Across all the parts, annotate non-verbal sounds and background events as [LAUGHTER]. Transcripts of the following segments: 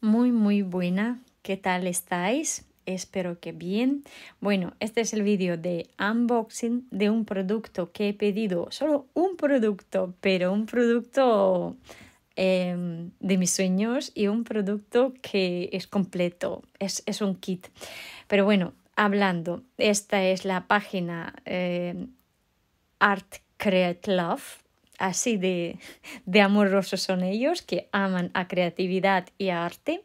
muy muy buena. ¿Qué tal estáis? Espero que bien. Bueno, este es el vídeo de unboxing de un producto que he pedido, solo un producto, pero un producto em, de mis sueños y un producto que es completo, es, un kit. Pero bueno, hablando, esta es la página em, Art Create Love así de, de amorosos son ellos, que aman a creatividad y a arte.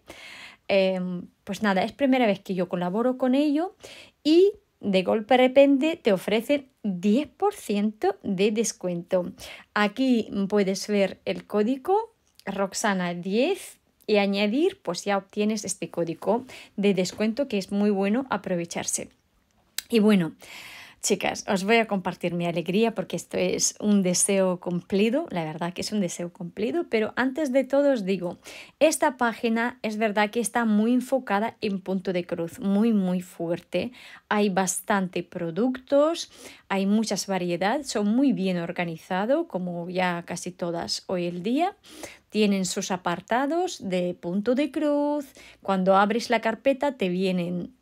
Em, pues nada, es primera vez que yo colaboro con ellos y de golpe repente te ofrecen 10% de descuento. Aquí puedes ver el código Roxana10 y añadir, pues ya obtienes este código de descuento que es muy bueno aprovecharse. Y bueno, Chicas, os voy a compartir mi alegría porque esto es un deseo cumplido, la verdad que es un deseo cumplido, pero antes de todo os digo, esta página es verdad que está muy enfocada en punto de cruz, muy muy fuerte, hay bastante productos, hay muchas variedades, son muy bien organizado como ya casi todas hoy el día, tienen sus apartados de punto de cruz, cuando abres la carpeta te vienen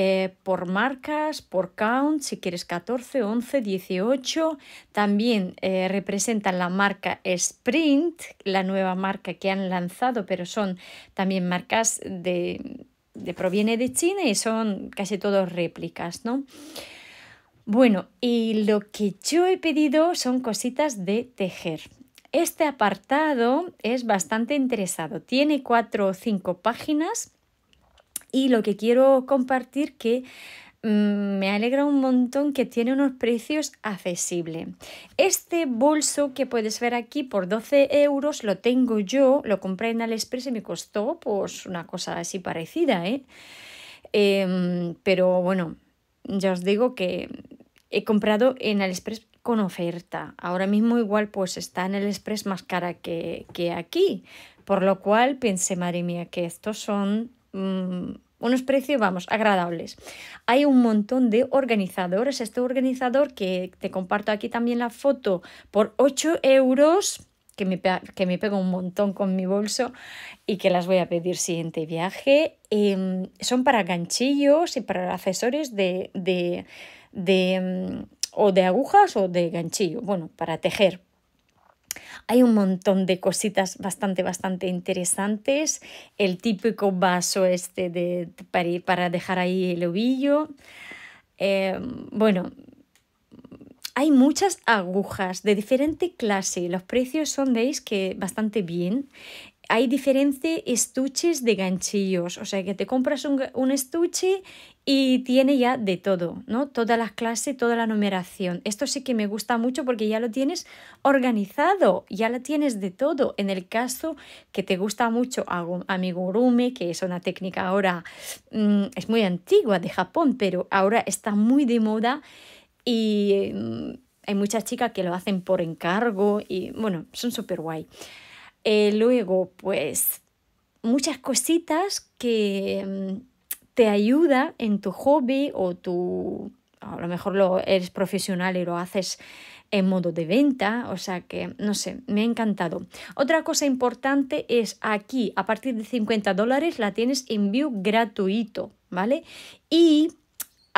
eh, por marcas, por count, si quieres 14, 11, 18. También eh, representan la marca Sprint, la nueva marca que han lanzado, pero son también marcas de, de proviene de China y son casi todos réplicas, Bueno, y lo que yo he pedido son cositas de tejer. Este apartado es bastante interesado. Tiene cuatro o cinco páginas y lo que quiero compartir que mm, me alegra un montón que tiene unos precios accesibles. Este bolso que puedes ver aquí por 12 euros lo tengo yo, lo compré en Aliexpress y me costó pues una cosa así parecida, ¿eh? Em, pero bueno, ya os digo que he comprado en Aliexpress con oferta. Ahora mismo igual pues está en el más cara que, que aquí, por lo cual pensé, madre mía, que estos son Mm, unos precios, vamos, agradables. Hay un montón de organizadores. Este organizador que te comparto aquí también la foto por 8 euros, que me, que me pego un montón con mi bolso y que las voy a pedir siguiente viaje. Em, son para ganchillos y para accesorios de, de, de, mm, o de agujas o de ganchillo, bueno, para tejer, hay un montón de cositas bastante, bastante interesantes. El típico vaso este de, para, para dejar ahí el ovillo. Eh, bueno, hay muchas agujas de diferente clase. Los precios son, veis, que bastante bien hay diferentes estuches de ganchillos, o sea que te compras un, estuche y tiene ya de todo, ¿no? Toda la clase, toda la numeración. Esto sí que me gusta mucho porque ya lo tienes organizado, ya lo tienes de todo. En el caso que te gusta mucho amigurumi, que es una técnica ahora, mm, es muy antigua de Japón, pero ahora está muy de moda y mm, hay muchas chicas que lo hacen por encargo y bueno, son súper guay. Eh, luego, pues muchas cositas que mm, te ayuda en tu hobby o tu... A lo mejor lo, eres profesional y lo haces en modo de venta, o sea que, no sé, me ha encantado. Otra cosa importante es aquí, a partir de 50 dólares, la tienes en view gratuito, ¿vale? Y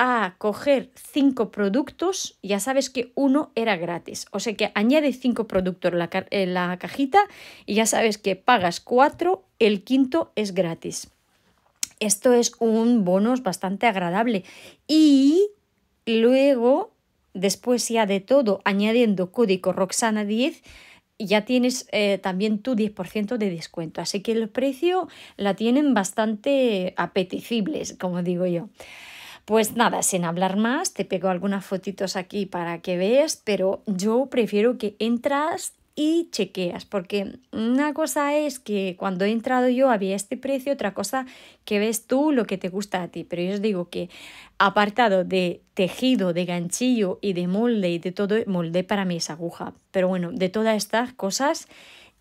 a coger cinco productos, ya sabes que uno era gratis. O sea que añade cinco productos en la, cajita y ya sabes que pagas cuatro, el quinto es gratis. Esto es un bonus bastante agradable. Y luego, después ya de todo, añadiendo código Roxana10, ya tienes eh, también tu 10% de descuento. Así que el precio la tienen bastante apetecibles, como digo yo. Pues nada, sin hablar más, te pego algunas fotitos aquí para que veas, pero yo prefiero que entras y chequeas, porque una cosa es que cuando he entrado yo había este precio, otra cosa que ves tú lo que te gusta a ti, pero yo os digo que apartado de tejido, de ganchillo y de molde y de todo, molde para mí es aguja, pero bueno, de todas estas cosas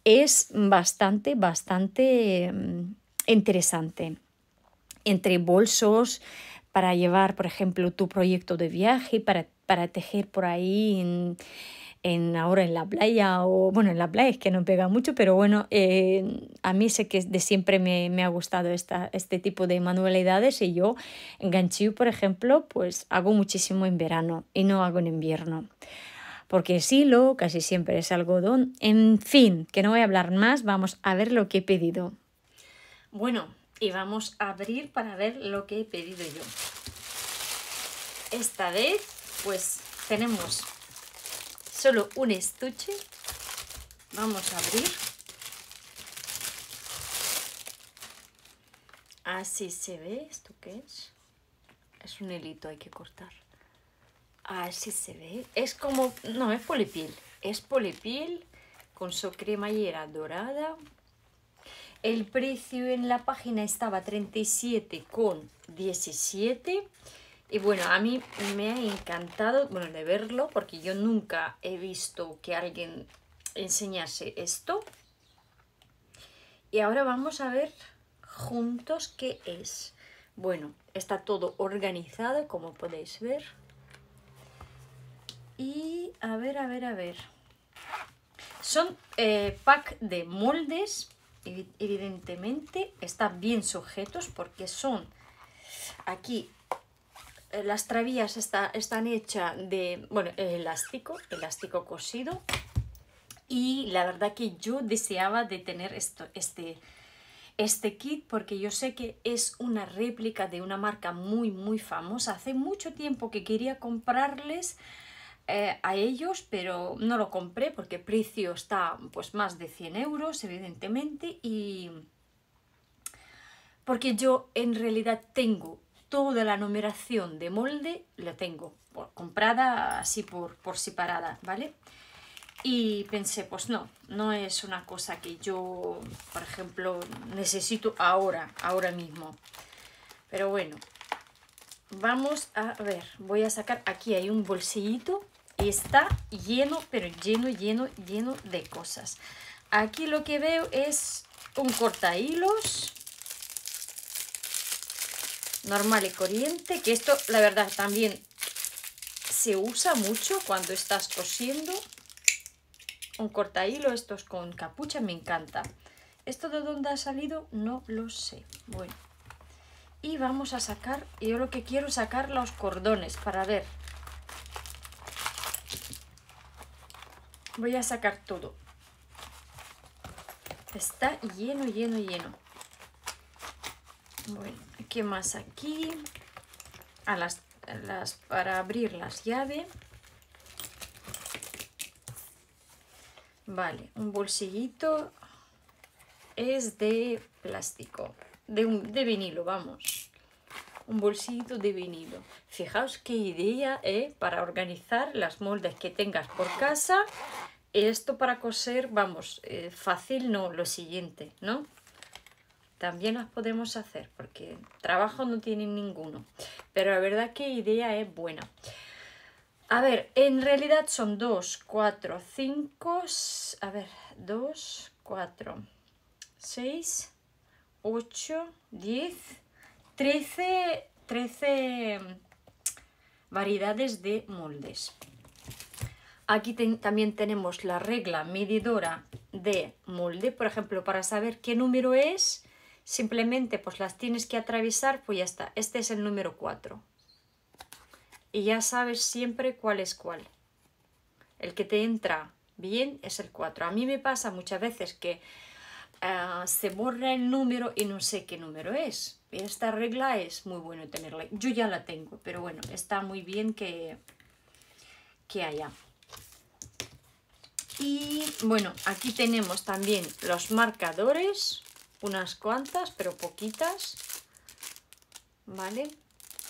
es bastante, bastante mm, interesante. Entre bolsos, para llevar, por ejemplo, tu proyecto de viaje, para, tejer por ahí en, ahora en la playa, o bueno, en la playa es que no pega mucho, pero bueno, eh, a mí sé que de siempre me, ha gustado esta, este tipo de manualidades y yo en ganchiu, por ejemplo, pues hago muchísimo en verano y no hago en invierno porque es hilo, casi siempre es algodón. En fin, que no voy a hablar más, vamos a ver lo que he pedido. Bueno, y vamos a abrir para ver lo que he pedido yo. Esta vez, pues tenemos solo un estuche. Vamos a abrir. Así se ve. ¿Esto qué es? Es un hilito, hay que cortar. Así se ve. Es como... No, es polipiel. Es polipiel con su cremallera dorada el precio en la página estaba 37,17. Y bueno, a mí me ha encantado, bueno, de verlo, porque yo nunca he visto que alguien enseñase esto. Y ahora vamos a ver juntos qué es. Bueno, está todo organizado, como podéis ver. Y a ver, a ver, a ver. Son eh, pack de moldes evidentemente están bien sujetos porque son aquí eh, las travías está, están hechas de bueno elástico elástico cosido y la verdad que yo deseaba de tener esto, este este kit porque yo sé que es una réplica de una marca muy muy famosa hace mucho tiempo que quería comprarles eh, a ellos, pero no lo compré porque el precio está pues más de 100 euros, evidentemente, y porque yo en realidad tengo toda la numeración de molde, la tengo comprada así por, por separada, ¿vale? Y pensé, pues no, no es una cosa que yo, por ejemplo, necesito ahora, ahora mismo. Pero bueno, vamos a ver, voy a sacar, aquí hay un bolsillito está lleno, pero lleno, lleno, lleno de cosas. Aquí lo que veo es un corta hilos normal y corriente, que esto la verdad también se usa mucho cuando estás cosiendo. Un corta hilo, estos con capucha, me encanta. Esto de dónde ha salido no lo sé. Bueno, y vamos a sacar, yo lo que quiero sacar los cordones para ver voy a sacar todo. Está lleno, lleno, lleno. Bueno, ¿qué más aquí? A las, las para abrir las llaves. Vale, un bolsillito es de plástico, de, un, de vinilo, vamos. Un bolsillito de vinilo. Fijaos qué idea, ¿eh? Para organizar las moldes que tengas por casa esto para coser, vamos, eh, fácil no, lo siguiente, ¿no? También las podemos hacer porque trabajo no tienen ninguno. Pero la verdad que idea es buena. A ver, en realidad son 2, 4, 5, a ver, 2, 4, 6, 8, 10, 13, 13 variedades de moldes. Aquí también tenemos la regla medidora de molde, por ejemplo, para saber qué número es, simplemente pues las tienes que atravesar, pues ya está, este es el número 4. Y ya sabes siempre cuál es cuál. El que te entra bien es el 4. A mí me pasa muchas veces que ah, se borra el número y no sé qué número es. esta regla es muy bueno tenerla. Yo ya la tengo, pero bueno, está muy bien que, que haya. Y bueno, aquí tenemos también los marcadores, unas cuantas, pero poquitas. ¿Vale?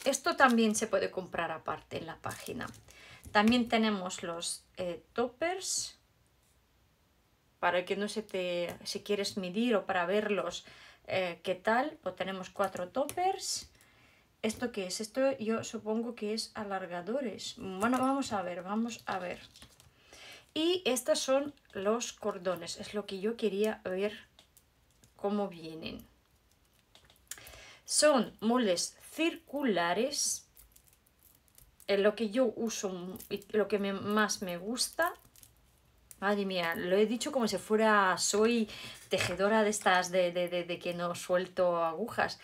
Esto también se puede comprar aparte en la página. También tenemos los eh, toppers para que no se te, si quieres medir o para verlos eh, qué tal, pues tenemos cuatro toppers. ¿Esto qué es? Esto yo supongo que es alargadores. Bueno, vamos a ver, vamos a ver. Y estas son los cordones, es lo que yo quería ver cómo vienen. Son moldes circulares, es lo que yo uso, lo que más me gusta. Madre mía, lo he dicho como si fuera, soy tejedora de estas, de, que no suelto agujas,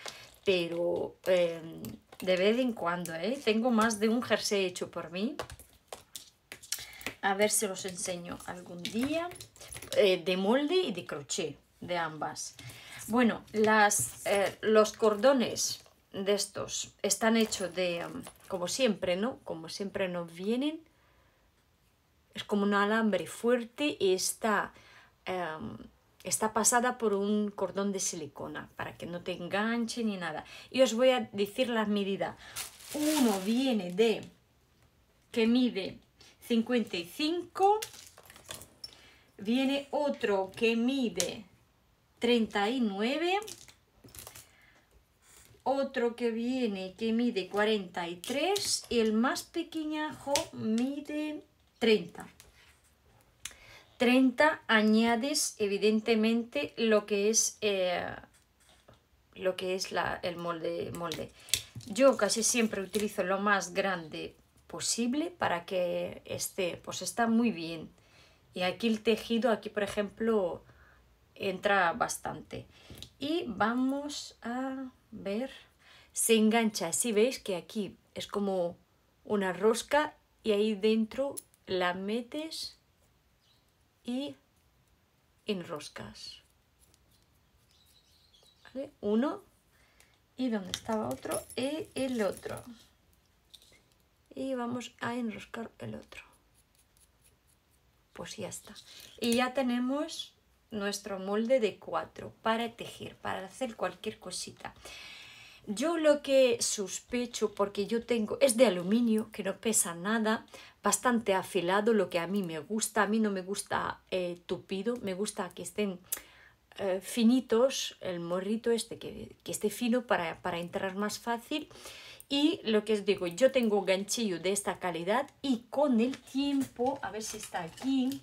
pero em, de vez en cuando, ¿eh? Tengo más de un jersey hecho por mí a ver si los enseño algún día. Eh, de molde y de crochet, de ambas. Bueno, las, eh, los cordones de estos están hechos de, um, como siempre, ¿no? Como siempre nos vienen. Es como un alambre fuerte y está, em, está pasada por un cordón de silicona para que no te enganche ni nada. Y os voy a decir las medidas. Uno viene de, que mide 55. Viene otro que mide 39. Otro que viene que mide 43. Y el más pequeñajo mide 30. 30 añades evidentemente lo que es, eh, lo que es la, el molde, molde. Yo casi siempre utilizo lo más grande posible para que esté, pues está muy bien. Y aquí el tejido, aquí por ejemplo, entra bastante. Y vamos a ver, se engancha, si veis que aquí es como una rosca y ahí dentro la metes y enroscas. Uno y donde estaba otro y el otro y vamos a enroscar el otro. Pues ya está. Y ya tenemos nuestro molde de 4 para tejer, para hacer cualquier cosita. Yo lo que sospecho, porque yo tengo, es de aluminio, que no pesa nada, bastante afilado, lo que a mí me gusta. A mí no me gusta eh, tupido, me gusta que estén eh, finitos, el morrito este, que, que esté fino para, para entrar más fácil. Y lo que os digo, yo tengo un ganchillo de esta calidad y con el tiempo, a ver si está aquí,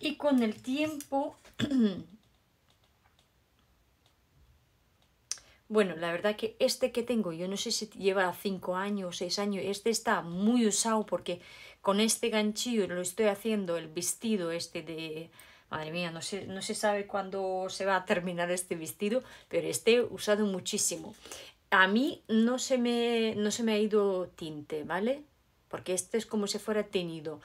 y con el tiempo, [CLEARS THROAT] bueno, la verdad que este que tengo, yo no sé si lleva 5 años o 6 años, este está muy usado porque con este ganchillo lo estoy haciendo el vestido este de... Madre mía, no se, no se sabe cuándo se va a terminar este vestido, pero este usado muchísimo a mí no se me, no se me ha ido tinte, ¿vale? Porque este es como si fuera tenido.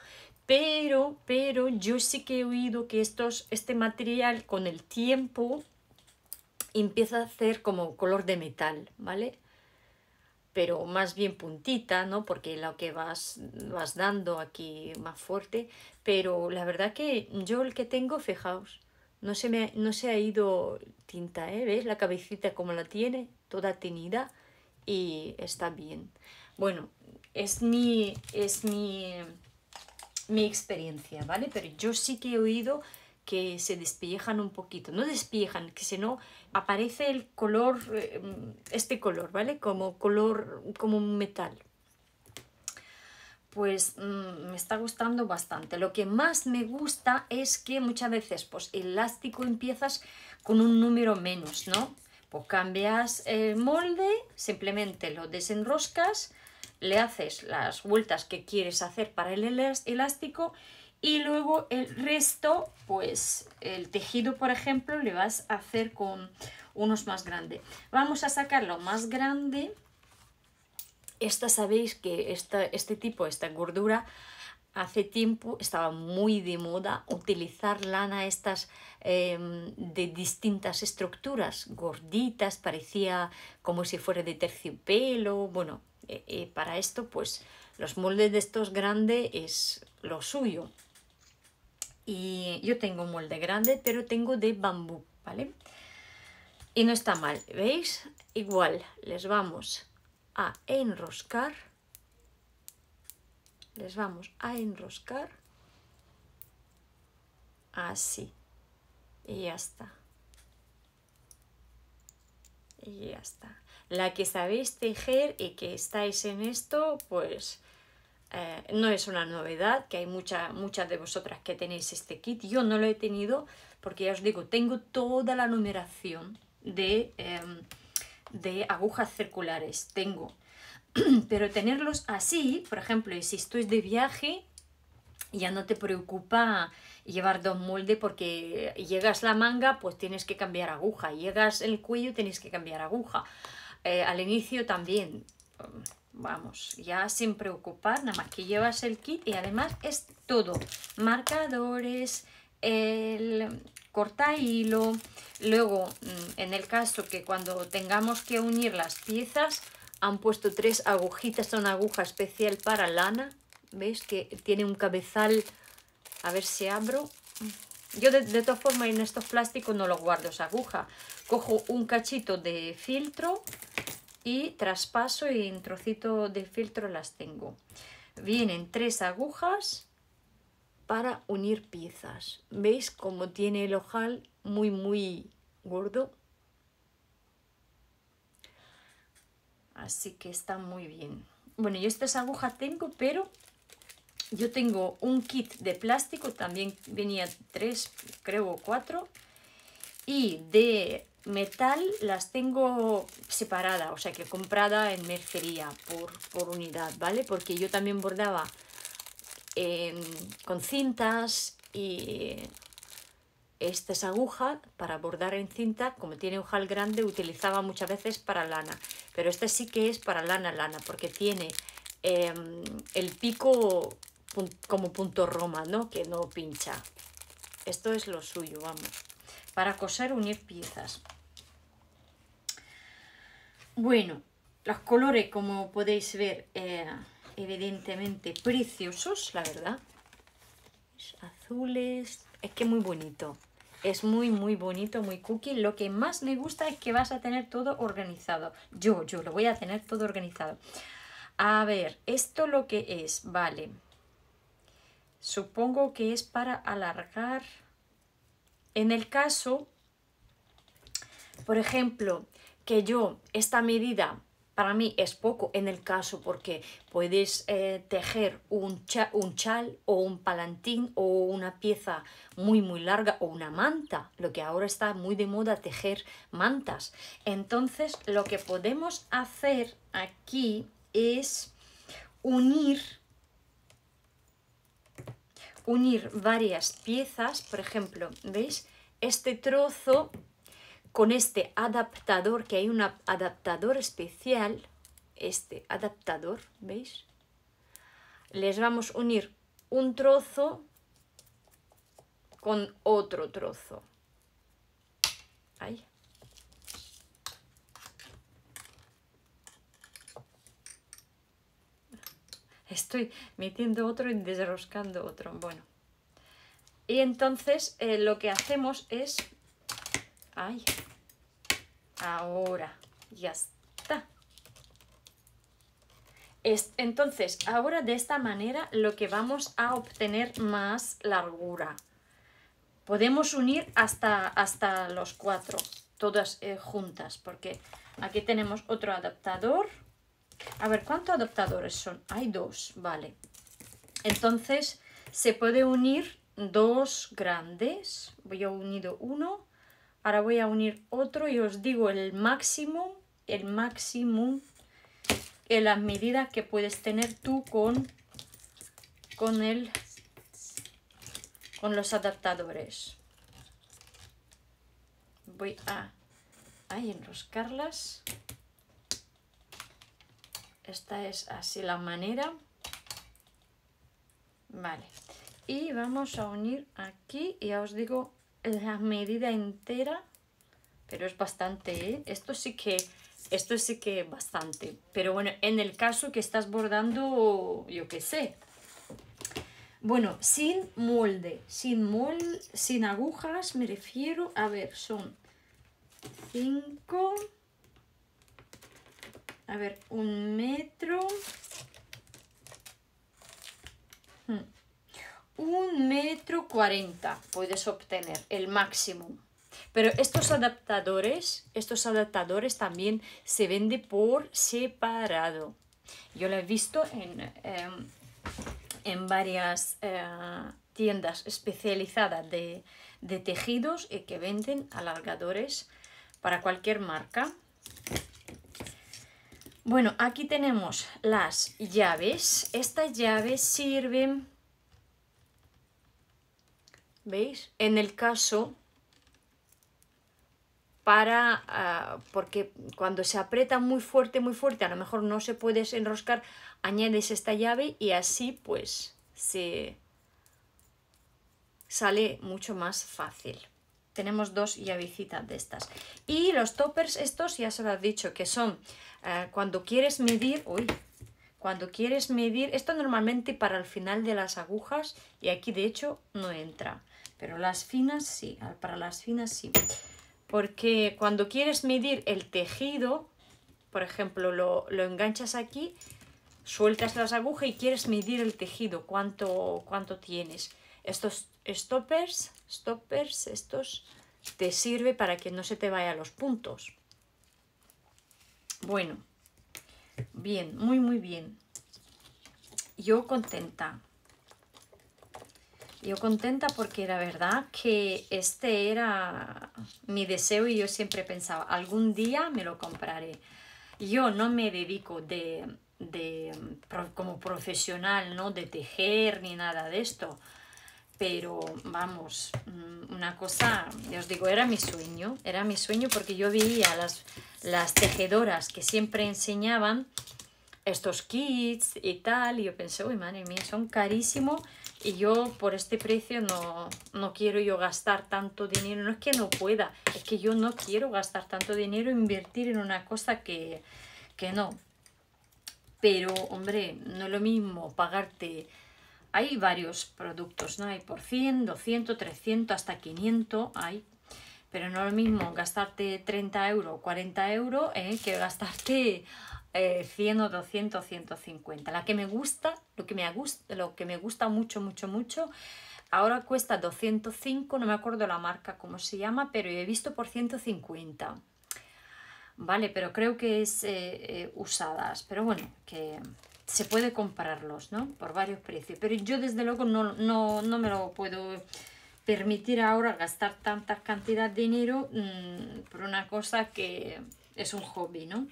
Pero, pero yo sí que he oído que estos, este material con el tiempo empieza a hacer como color de metal, ¿vale? Pero más bien puntita, ¿no? Porque lo que vas, vas dando aquí más fuerte. Pero la verdad que yo el que tengo, fijaos, no se, me, no se ha ido tinta, ¿eh? ¿Ves la cabecita como la tiene? toda tenida y está bien. Bueno, es mi, es mi, mi experiencia, ¿vale? Pero yo sí que he oído que se despiejan un poquito, no despiejan que si no aparece el color, eh, este color, ¿vale? Como color, como un metal. Pues mm, me está gustando bastante. Lo que más me gusta es que muchas veces, pues elástico empiezas con un número menos, ¿no? Pues cambias el molde, simplemente lo desenroscas, le haces las vueltas que quieres hacer para el elástico y luego el resto, pues el tejido, por ejemplo, le vas a hacer con unos más grandes. Vamos a sacarlo más grande. Esta sabéis que este tipo, esta gordura, hace tiempo estaba muy de moda utilizar lana estas em, de distintas estructuras, gorditas, parecía como si fuera de terciopelo, bueno, eh, eh, para esto pues los moldes de estos grandes es lo suyo. Y yo tengo un molde grande, pero tengo de bambú, ¿vale? Y no está mal, ¿veis? Igual les vamos a enroscar les vamos a enroscar así y ya está y ya está la que sabéis tejer y que estáis en esto pues eh, no es una novedad que hay muchas muchas de vosotras que tenéis este kit yo no lo he tenido porque ya os digo tengo toda la numeración de, em, de agujas circulares tengo [CLEARS THROAT] pero tenerlos así, por ejemplo, y si estoy de viaje, ya no te preocupa llevar dos moldes porque llegas la manga, pues tienes que cambiar aguja, llegas el cuello, tienes que cambiar aguja. Eh, al inicio también, mm, vamos, ya sin preocupar, nada más que llevas el kit y además es todo, marcadores, el corta hilo, luego mm, en el caso que cuando tengamos que unir las piezas, han puesto tres agujitas, una aguja especial para lana. ¿Veis? Que tiene un cabezal. A ver si abro. Yo de, todas formas en estos plásticos no los guardo esa aguja. Cojo un cachito de filtro y traspaso y en trocito de filtro las tengo. Vienen tres agujas para unir piezas. ¿Veis como tiene el ojal muy muy gordo? Así que está muy bien. Bueno, yo estas agujas tengo, pero yo tengo un kit de plástico, también venía tres, creo, cuatro. Y de metal las tengo separadas, o sea que comprada en mercería por, unidad, ¿vale? Porque yo también bordaba con cintas y esta es aguja para bordar en cinta, como tiene ojal grande, utilizaba muchas veces para lana, pero esta sí que es para lana, lana, porque tiene em, el pico como punto roma, ¿no? Que no pincha. Esto es lo suyo, vamos. Para coser, unir piezas. Bueno, los colores, como podéis ver, eh, evidentemente preciosos, la verdad. Azules, es que muy bonito. Es muy, muy bonito, muy cookie. Lo que más me gusta es que vas a tener todo organizado. Yo, yo lo voy a tener todo organizado. A ver, esto lo que es, vale. Supongo que es para alargar. En el caso, por ejemplo, que yo esta medida para mí es poco en el caso porque puedes eh, tejer un, un chal o un palantín o una pieza muy muy larga o una manta, lo que ahora está muy de moda tejer mantas. Entonces lo que podemos hacer aquí es unir unir varias piezas, por ejemplo, ¿veis? Este trozo con este adaptador, que hay un adaptador especial, este adaptador, ¿veis? Les vamos a unir un trozo con otro trozo. Ahí. Estoy metiendo otro y desroscando otro. Bueno. Y entonces eh, lo que hacemos es... Ay, Ahora, ya está. Entonces, ahora de esta manera lo que vamos a obtener más largura. Podemos unir hasta, hasta los cuatro, todas eh, juntas, porque aquí tenemos otro adaptador. A ver, ¿cuántos adaptadores son? Hay dos, vale. Entonces, se puede unir dos grandes. Voy a unir uno Ahora voy a unir otro y os digo el máximo, el máximo en las medidas que puedes tener tú con, con, el, con los adaptadores. Voy a, enroscarlas. Esta es así la manera. Vale. Y vamos a unir aquí y ya os digo la medida entera, pero es bastante, ¿eh? Esto sí que, esto sí que bastante. Pero bueno, en el caso que estás bordando, yo qué sé. Bueno, sin molde, sin molde, sin agujas, me refiero, a ver, son 5, a ver, un metro, hmm un metro cuarenta puedes obtener el máximo. Pero estos adaptadores, estos adaptadores también se venden por separado. Yo lo he visto en, em, en varias eh, tiendas especializadas de, de tejidos y que venden alargadores para cualquier marca. Bueno, aquí tenemos las llaves. Estas llaves sirven ¿Veis? En el caso para, ah, porque cuando se aprieta muy fuerte, muy fuerte, a lo mejor no se puedes enroscar, añades esta llave y así pues se sale mucho más fácil. Tenemos dos llavecitas de estas. Y los toppers estos, ya se lo he dicho, que son ah, cuando quieres medir, uy, cuando quieres medir, esto normalmente para el final de las agujas y aquí de hecho no entra, pero las finas sí, para las finas sí. Porque cuando quieres medir el tejido, por ejemplo, lo, enganchas aquí, sueltas las agujas y quieres medir el tejido, cuánto, cuánto tienes. Estos stoppers, stoppers, estos te sirve para que no se te vayan los puntos. Bueno. Bien, muy, muy bien. Yo contenta. Yo contenta porque la verdad que este era mi deseo y yo siempre pensaba, algún día me lo compraré. Yo no me dedico de, de, como profesional, ¿no? De tejer ni nada de esto pero vamos, mm, una cosa, ya os digo, era mi sueño, era mi sueño porque yo veía las, las tejedoras que siempre enseñaban estos kits y tal, y yo pensé, uy, madre mía, son carísimos y yo por este precio no, quiero yo gastar tanto dinero, no es que no pueda, es que yo no quiero gastar tanto dinero e invertir en una cosa que, que no. Pero, hombre, no es lo mismo pagarte hay varios productos, ¿no? Hay por 100, 200, 300, hasta 500 hay. Pero no es lo mismo gastarte 30 euros, 40 euros, ¿eh? que gastarte 100 eh, o 200, 150. La que me gusta, lo que me, gusta, mucho, mucho, mucho, ahora cuesta 205, no me acuerdo la marca, cómo se llama, pero he visto por 150. Vale, pero creo que es eh, usadas. Pero bueno, que se puede comprarlos, ¿no? Por varios precios. Pero yo desde luego no, no, no me lo puedo permitir ahora gastar tanta cantidad de dinero mm, por una cosa que es un hobby, ¿no?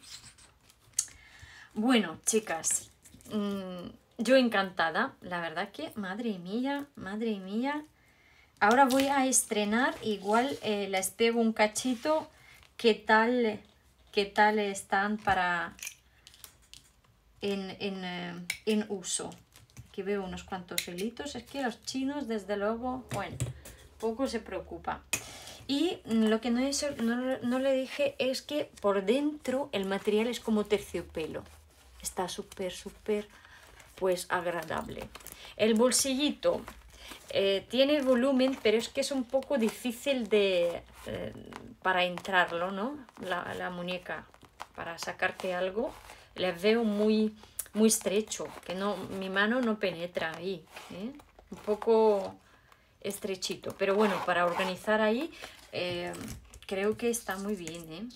Bueno, chicas, mm, yo encantada, la verdad que, madre mía, madre mía, ahora voy a estrenar, igual eh, les pego un cachito, qué tal, qué tal están para eh, en, uso. Aquí veo unos cuantos hilitos. Es que los chinos, desde luego, bueno, poco se preocupa. Y lo que no, no, le dije es que por dentro el material es como terciopelo. Está súper, súper, pues agradable. El bolsillito eh, tiene volumen, pero es que es un poco difícil de, eh, para entrarlo, ¿no? La, la, muñeca, para sacarte algo les veo muy, muy estrecho, que no, mi mano no penetra ahí, ¿eh? un poco estrechito, pero bueno, para organizar ahí eh, creo que está muy bien, ¿eh?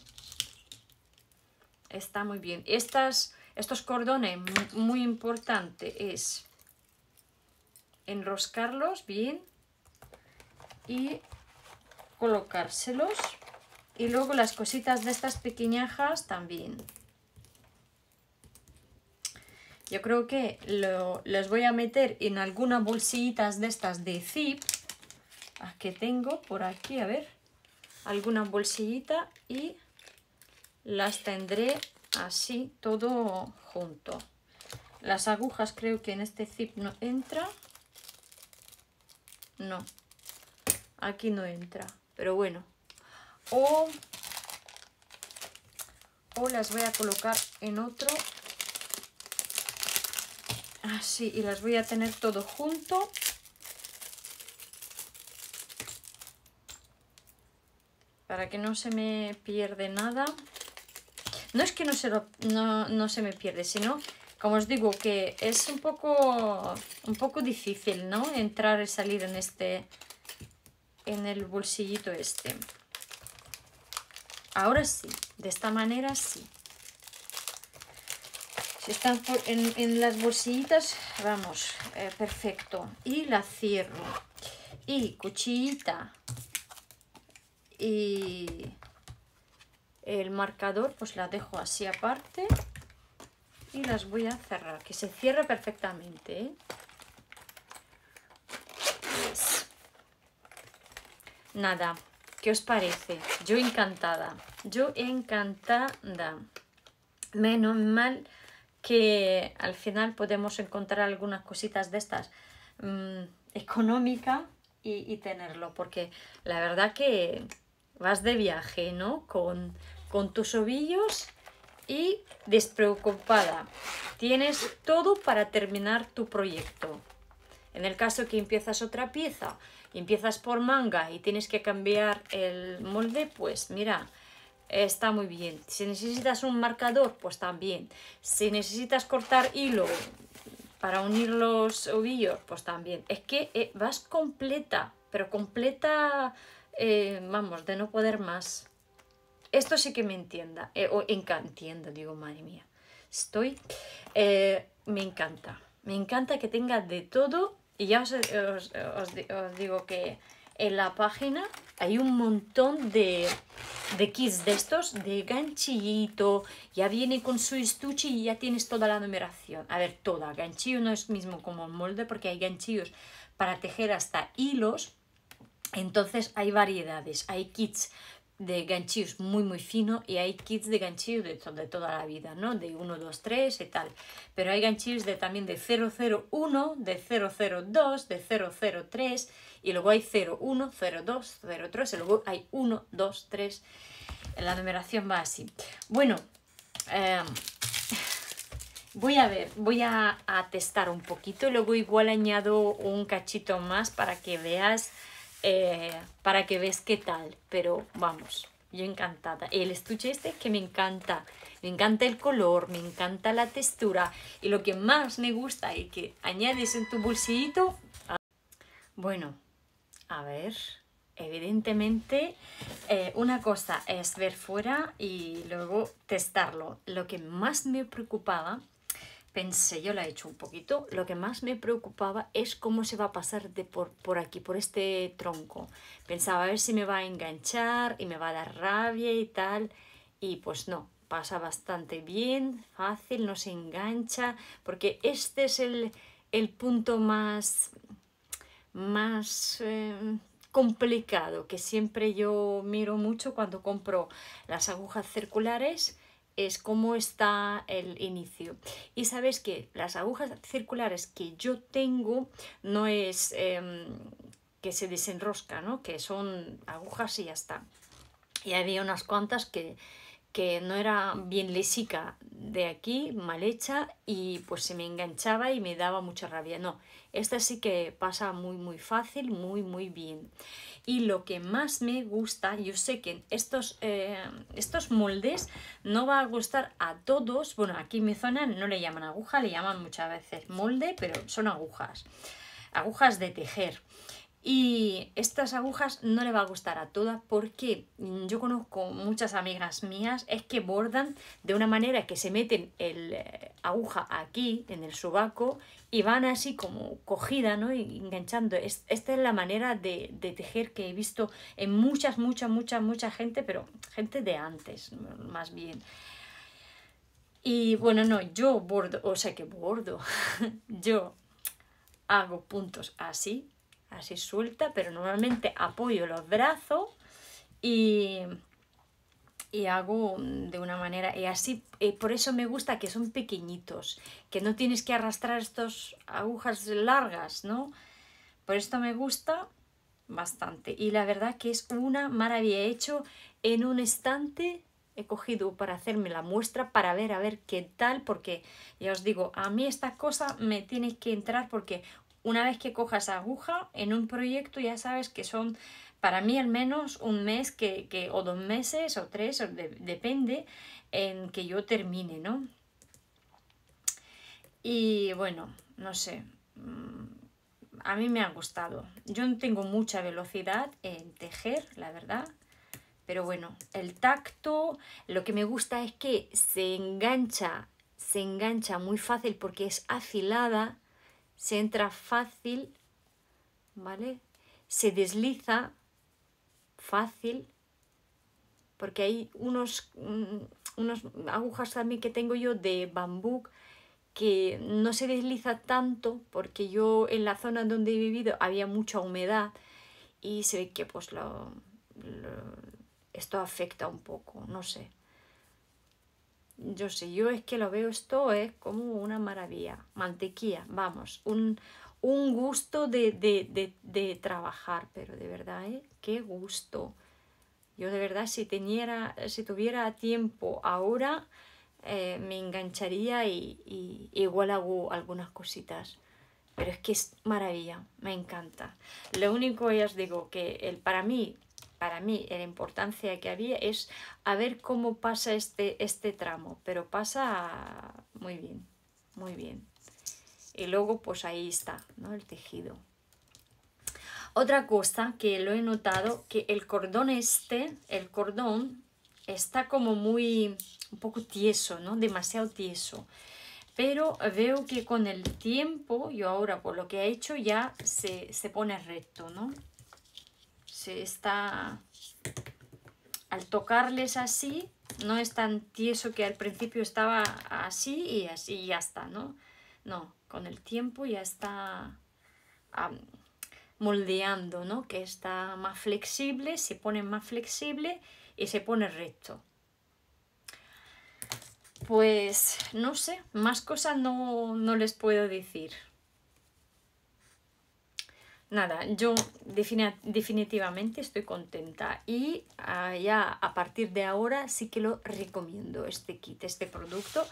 está muy bien. Estas, estos cordones, muy importante es enroscarlos bien y colocárselos y luego las cositas de estas pequeñajas también yo creo que lo, voy a meter en algunas bolsillitas de estas de zip. que tengo por aquí, a ver. Alguna bolsillita y las tendré así todo junto. Las agujas creo que en este zip no entra. No, aquí no entra, pero bueno. O, o las voy a colocar en otro Así, ah, y las voy a tener todo junto. Para que no se me pierde nada. No es que no se, no, se me pierde, sino, como os digo, que es un poco, un poco difícil, ¿no? Entrar y salir en este, en el bolsillito este. Ahora sí, de esta manera sí. Están en, las bolsillitas, vamos, eh, perfecto. Y la cierro. Y cuchillita. Y el marcador, pues la dejo así aparte. Y las voy a cerrar, que se cierra perfectamente. ¿eh? Nada, ¿qué os parece? Yo encantada, yo encantada. Menos mal que al final podemos encontrar algunas cositas de estas económicas mm, económica y, tenerlo, porque la verdad que vas de viaje, ¿no? Con, con tus ovillos y despreocupada. Tienes todo para terminar tu proyecto. En el caso que empiezas otra pieza, empiezas por manga y tienes que cambiar el molde, pues mira, está muy bien. Si necesitas un marcador, pues también. Si necesitas cortar hilo para unir los ovillos, pues también. Es que eh, vas completa, pero completa, eh, vamos, de no poder más. Esto sí que me entienda, eh, o digo, madre mía. Estoy, eh, me encanta, me encanta que tenga de todo y ya os digo que en la página hay un montón de, kits de estos, de ganchillito, ya viene con su estuche y ya tienes toda la numeración. A ver, toda, ganchillo no es mismo como molde porque hay ganchillos para tejer hasta hilos, entonces hay variedades, hay kits de ganchillos muy muy fino y hay kits de ganchillos de, toda la vida, ¿no? De 1, 2, 3 y tal. Pero hay ganchillos de, también de 001, de 002, de 003 y luego hay 01, 02, 03 y luego hay 1, 2, 3. La numeración va así. Bueno, em, [LAUGHS] voy a ver, voy a, a testar un poquito y luego igual añado un cachito más para que veas eh, para que veas qué tal. Pero vamos, yo encantada. El estuche este que me encanta. Me encanta el color, me encanta la textura. Y lo que más me gusta y que añades en tu bolsillito... Ah. Bueno, a ver... Evidentemente, eh, una cosa es ver fuera y luego testarlo. Lo que más me preocupaba pensé, yo la he hecho un poquito, lo que más me preocupaba es cómo se va a pasar de por, aquí, por este tronco. Pensaba a ver si me va a enganchar y me va a dar rabia y tal, y pues no, pasa bastante bien, fácil, no se engancha, porque este es el, punto más, más em, complicado que siempre yo miro mucho cuando compro las agujas circulares es cómo está el inicio. Y sabes que las agujas circulares que yo tengo no es em, que se desenrosca, que son agujas y ya está. Y había unas cuantas que que no era bien lésica de aquí, mal hecha, y pues se me enganchaba y me daba mucha rabia. No, esta sí que pasa muy muy fácil, muy muy bien. Y lo que más me gusta, yo sé que estos, eh, estos moldes no va a gustar a todos, bueno, aquí en mi zona no le llaman aguja, le llaman muchas veces molde, pero son agujas, agujas de tejer. Y estas agujas no le va a gustar a todas porque yo conozco muchas amigas mías, es que bordan de una manera que se meten el eh, aguja aquí, en el subaco y van así como cogida, ¿no? Y enganchando. esta es la manera de, de, tejer que he visto en muchas, muchas, muchas, mucha gente, pero gente de antes, más bien. Y bueno, no, yo bordo, o sea que bordo, [LAUGHS] yo hago puntos así así suelta, pero normalmente apoyo los brazos y, y hago de una manera, y así, por eso me gusta que son pequeñitos, que no tienes que arrastrar estas agujas largas, ¿no? Por esto me gusta bastante y la verdad que es una maravilla. He hecho en un estante, he cogido para hacerme la muestra para ver a ver qué tal, porque ya os digo, a mí esta cosa me tiene que entrar porque una vez que cojas aguja en un proyecto ya sabes que son para mí al menos un mes que, o dos meses o tres, depende en que yo termine, ¿no? Y bueno, no sé, mm, a mí me ha gustado. Yo no tengo mucha velocidad en tejer, la verdad. Pero bueno, el tacto, lo que me gusta es que se engancha, se engancha muy fácil porque es afilada se entra fácil, ¿vale? Se desliza fácil, porque hay unos, mm, unos agujas también que tengo yo de bambú que no se desliza tanto porque yo en la zona donde he vivido había mucha humedad y se ve que pues esto afecta un poco, no sé yo sé, yo es que lo veo esto es como una maravilla, mantequilla, vamos, un, gusto de, de, de, trabajar, pero de verdad, ¿eh? qué gusto. Yo de verdad, si, si tuviera tiempo ahora, eh, me engancharía y, igual hago algunas cositas. Pero es que es maravilla, me encanta. Lo único ya os digo que el, para mí para mí la importancia que había es a ver cómo pasa este, este tramo, pero pasa muy bien, muy bien. Y luego pues ahí está, ¿no? El tejido. Otra cosa que lo he notado, que el cordón este, el cordón, está como muy, un poco tieso, ¿no? Demasiado tieso. Pero veo que con el tiempo, yo ahora por lo que he hecho, ya se, se pone recto, ¿no? está... Al tocarles así, no es tan tieso que al principio estaba así y así y ya está, ¿no? No, con el tiempo ya está moldeando, ¿no? Que está más flexible, se pone más flexible y se pone recto. Pues no sé, más cosas no, no les puedo decir nada, yo definitivamente estoy contenta y ah, ya a partir de ahora sí que lo recomiendo este kit, este producto,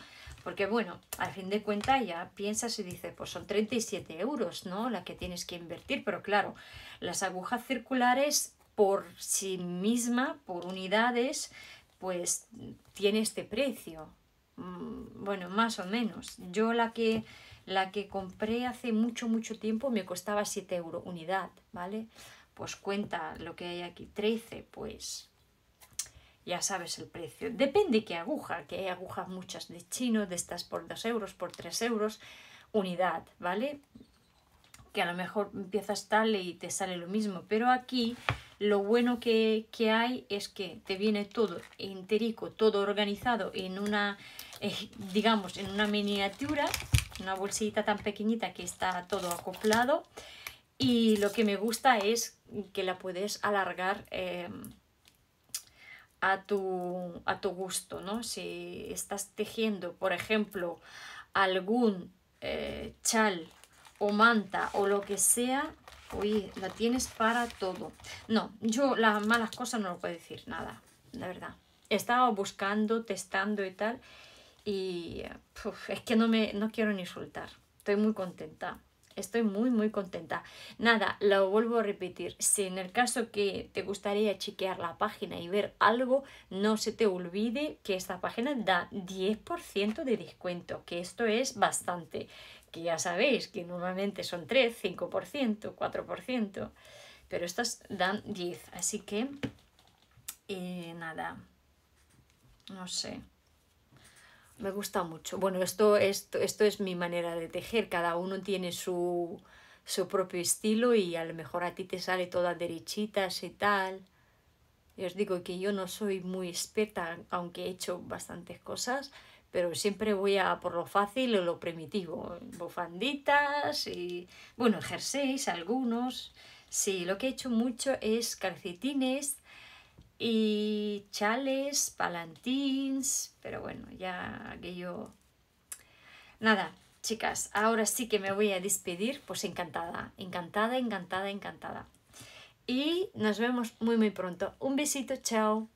porque bueno, al fin de cuentas ya piensas y dices, pues son 37 euros, ¿no? La que tienes que invertir, pero claro, las agujas circulares por sí misma, por unidades, pues tiene este precio, mm, bueno, más o menos. Yo la que la que compré hace mucho, mucho tiempo me costaba 7 euros unidad, ¿vale? Pues cuenta lo que hay aquí, 13, pues ya sabes el precio. Depende qué aguja, que hay agujas muchas de chino, de estas por 2 euros, por 3 euros, unidad, ¿vale? Que a lo mejor empiezas tal y te sale lo mismo, pero aquí lo bueno que, hay es que te viene todo enterico, todo organizado en una, eh, digamos, en una miniatura una bolsita tan pequeñita que está todo acoplado. Y lo que me gusta es que la puedes alargar eh, a, tu, a tu gusto, ¿no? Si estás tejiendo, por ejemplo, algún eh, chal o manta o lo que sea, uy, la tienes para todo. No, yo las malas cosas no lo puedo decir, nada, la verdad. Estaba buscando, testando y tal, y es que no, me, no quiero ni soltar. Estoy muy contenta. Estoy muy, muy contenta. Nada, lo vuelvo a repetir. Si en el caso que te gustaría chequear la página y ver algo, no se te olvide que esta página da 10% de descuento, que esto es bastante. Que ya sabéis que normalmente son 3, 5%, 4%, pero estas dan 10. Así que, eh, nada, no sé. Me gusta mucho. Bueno, esto, esto, esto es mi manera de tejer. Cada uno tiene su, su propio estilo y a lo mejor a ti te sale toda derechitas y tal. Y os digo que yo no soy muy experta, aunque he hecho bastantes cosas, pero siempre voy a por lo fácil o lo primitivo. Bufanditas y, bueno, jerseys, algunos. Sí, lo que he hecho mucho es calcetines y chales, palantins, pero bueno, ya aquello... Nada, chicas, ahora sí que me voy a despedir, pues encantada, encantada, encantada, encantada. Y nos vemos muy, muy pronto. Un besito, chao.